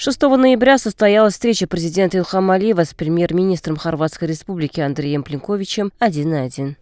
6 ноября состоялась встреча президента Илхама Алиева с премьер-министром Хорватской республики Андреем Плинковичем один на один.